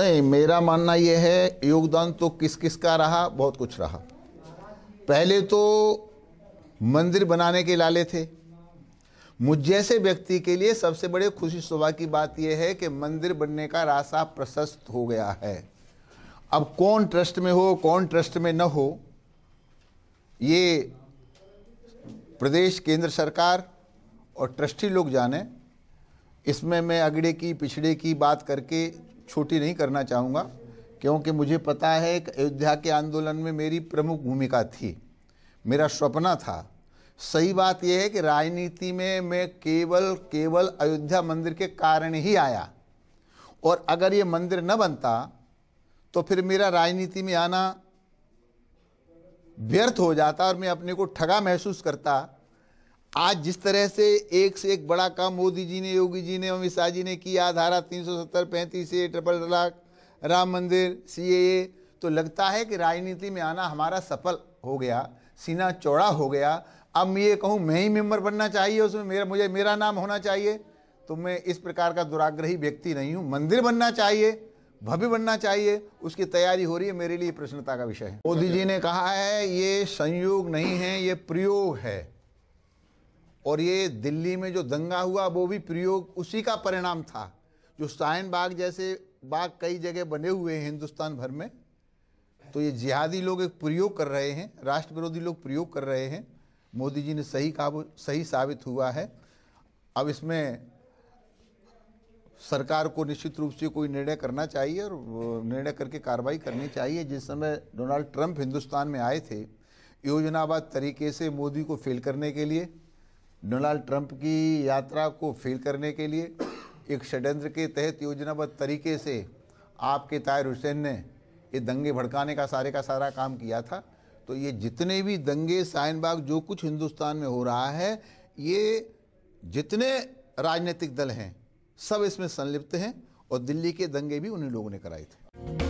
नहीं मेरा मानना यह है योगदान तो किस किस का रहा बहुत कुछ रहा पहले तो मंदिर बनाने के लाले थे मुझ जैसे व्यक्ति के लिए सबसे बड़े खुशी सुबह की बात यह है कि मंदिर बनने का रास्ता प्रशस्त हो गया है अब कौन ट्रस्ट में हो कौन ट्रस्ट में न हो ये प्रदेश केंद्र सरकार और ट्रस्टी लोग जाने इसमें मैं अगड़े की पिछड़े की बात करके छोटी नहीं करना चाहूँगा क्योंकि मुझे पता है कि अयोध्या के आंदोलन में मेरी प्रमुख भूमिका थी मेरा सपना था सही बात यह है कि राजनीति में मैं केवल केवल अयोध्या मंदिर के कारण ही आया और अगर ये मंदिर न बनता तो फिर मेरा राजनीति में आना व्यर्थ हो जाता और मैं अपने को ठगा महसूस करता आज जिस तरह से एक से एक बड़ा काम मोदी जी ने योगी जी ने अमित शाह जी ने किया धारा तीन सौ सत्तर पैंतीस ए ट्रिपल तलाक राम मंदिर सी ए तो लगता है कि राजनीति में आना हमारा सफल हो गया सीना चौड़ा हो गया अब मैं ये कहूँ मैं ही मेम्बर बनना चाहिए उसमें मेरा मुझे मेरा नाम होना चाहिए तो मैं इस प्रकार का दुराग्रही व्यक्ति नहीं हूँ मंदिर बनना चाहिए भव्य बनना चाहिए उसकी तैयारी हो रही है मेरे लिए प्रश्नता का विषय है मोदी जी ने कहा है ये संयोग नहीं है ये प्रयोग है और ये दिल्ली में जो दंगा हुआ वो भी प्रयोग उसी का परिणाम था जो साइन बाग जैसे बाग कई जगह बने हुए हैं हिंदुस्तान भर में तो ये जिहादी लोग एक प्रयोग कर रहे हैं राष्ट्र विरोधी लोग प्रयोग कर रहे हैं मोदी जी ने सही कहा सही साबित हुआ है अब इसमें सरकार को निश्चित रूप से कोई निर्णय करना चाहिए और निर्णय करके कार्रवाई करनी चाहिए जिस समय डोनाल्ड ट्रंप हिंदुस्तान में आए थे योजनाबाद तरीके से मोदी को फेल करने के लिए डोनाल्ड ट्रंप की यात्रा को फेल करने के लिए एक षड्यंत्र के तहत योजनाबद्ध तरीके से आपके तायर हुसैन ने ये दंगे भड़काने का सारे का सारा काम किया था तो ये जितने भी दंगे साइनबाग जो कुछ हिंदुस्तान में हो रहा है ये जितने राजनीतिक दल हैं सब इसमें संलिप्त हैं और दिल्ली के दंगे भी उन्हीं लोगों ने कराए थे